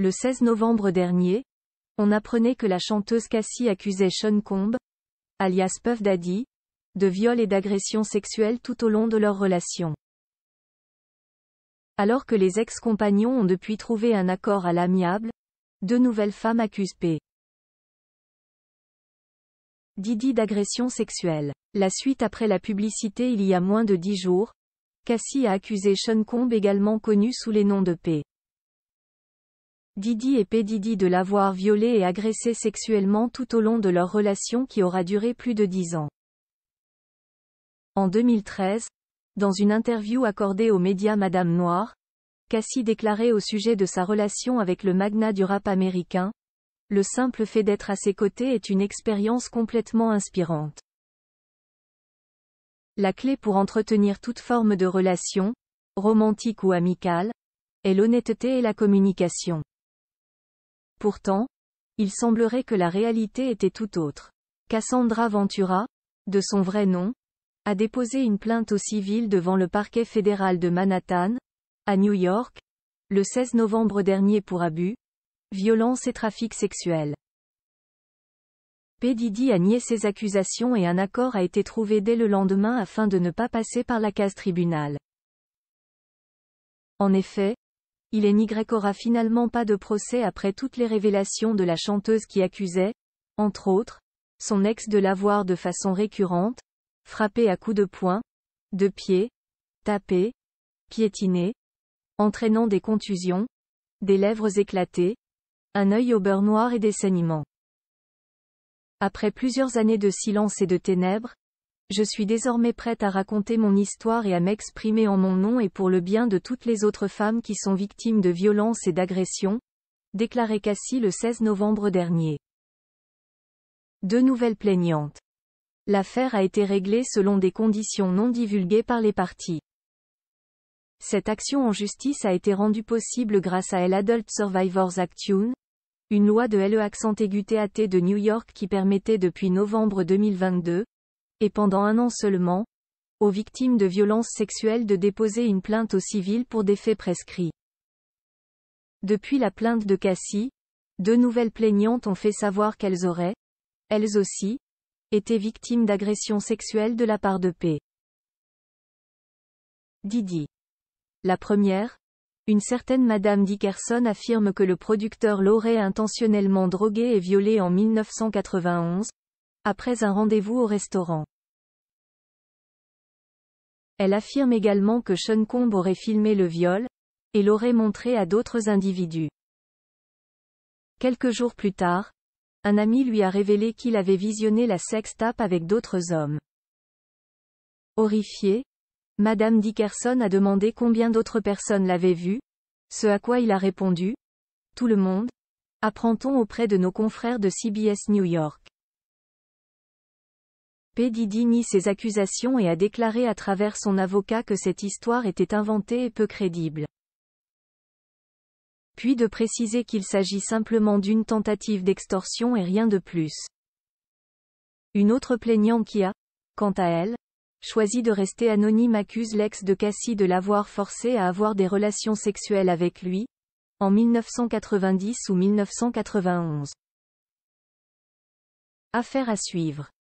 Le 16 novembre dernier, on apprenait que la chanteuse Cassie accusait Sean Combe, alias Puff Daddy, de viol et d'agression sexuelle tout au long de leur relation. Alors que les ex-compagnons ont depuis trouvé un accord à l'amiable, deux nouvelles femmes accusent P. Didi d'agression sexuelle. La suite après la publicité il y a moins de dix jours, Cassie a accusé Sean Combe également connu sous les noms de P. Didi et Pédidi de l'avoir violée et agressée sexuellement tout au long de leur relation qui aura duré plus de dix ans. En 2013, dans une interview accordée aux médias Madame Noire, Cassie déclarait au sujet de sa relation avec le magnat du rap américain, Le simple fait d'être à ses côtés est une expérience complètement inspirante. La clé pour entretenir toute forme de relation, romantique ou amicale, est l'honnêteté et la communication. Pourtant, il semblerait que la réalité était tout autre. Cassandra Ventura, de son vrai nom, a déposé une plainte au civil devant le parquet fédéral de Manhattan, à New York, le 16 novembre dernier pour abus, violence et trafic sexuel. P. Didi a nié ces accusations et un accord a été trouvé dès le lendemain afin de ne pas passer par la case tribunal. En effet, il n'y aura finalement pas de procès après toutes les révélations de la chanteuse qui accusait, entre autres, son ex de l'avoir de façon récurrente, frappé à coups de poing, de pied, tapé, piétiné, entraînant des contusions, des lèvres éclatées, un œil au beurre noir et des saignements. Après plusieurs années de silence et de ténèbres, je suis désormais prête à raconter mon histoire et à m'exprimer en mon nom et pour le bien de toutes les autres femmes qui sont victimes de violences et d'agressions, déclarait Cassie le 16 novembre dernier. Deux nouvelles plaignantes. L'affaire a été réglée selon des conditions non divulguées par les parties. Cette action en justice a été rendue possible grâce à l'Adult Survivors actune, une, loi de LE accent aigu de New York qui permettait depuis novembre 2022, et pendant un an seulement, aux victimes de violences sexuelles de déposer une plainte au civil pour des faits prescrits. Depuis la plainte de Cassie, deux nouvelles plaignantes ont fait savoir qu'elles auraient, elles aussi, été victimes d'agressions sexuelles de la part de P. Didi. La première, une certaine Madame Dickerson affirme que le producteur l'aurait intentionnellement droguée et violée en 1991, après un rendez-vous au restaurant. Elle affirme également que Sean Combe aurait filmé le viol, et l'aurait montré à d'autres individus. Quelques jours plus tard, un ami lui a révélé qu'il avait visionné la sextape avec d'autres hommes. Horrifiée, Madame Dickerson a demandé combien d'autres personnes l'avaient vu, ce à quoi il a répondu, tout le monde, apprend-on auprès de nos confrères de CBS New York. P. ses nie accusations et a déclaré à travers son avocat que cette histoire était inventée et peu crédible. Puis de préciser qu'il s'agit simplement d'une tentative d'extorsion et rien de plus. Une autre plaignante qui a, quant à elle, choisi de rester anonyme accuse l'ex de Cassie de l'avoir forcé à avoir des relations sexuelles avec lui, en 1990 ou 1991. Affaire à suivre.